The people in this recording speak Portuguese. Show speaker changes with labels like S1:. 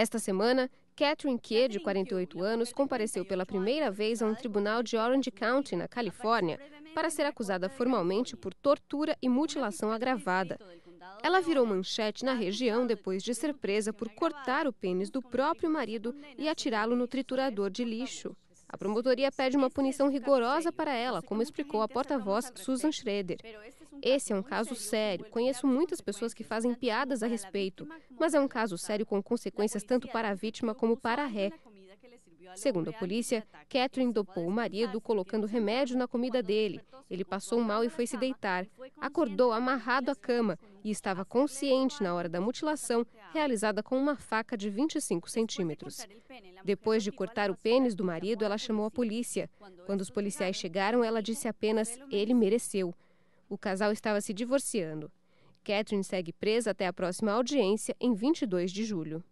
S1: Esta semana, Catherine Kie, de 48 anos, compareceu pela primeira vez a um tribunal de Orange County, na Califórnia, para ser acusada formalmente por tortura e mutilação agravada. Ela virou né? manchete na região depois de ser presa por cortar o pênis do próprio marido e atirá-lo no né? triturador de lixo. A promotoria é pede uma punição rigorosa para ela, como explicou a porta-voz Susan Schroeder. Esse é um caso sério. Conheço muitas pessoas que fazem piadas a respeito, mas é um caso sério com consequências tanto para a vítima como para a ré. Segundo a polícia, Catherine dopou o marido colocando remédio na comida dele. Ele passou mal e foi se deitar. Acordou amarrado à cama e estava consciente na hora da mutilação, realizada com uma faca de 25 centímetros. Depois de cortar o pênis do marido, ela chamou a polícia. Quando os policiais chegaram, ela disse apenas: ele mereceu. O casal estava se divorciando. Catherine segue presa até a próxima audiência, em 22 de julho.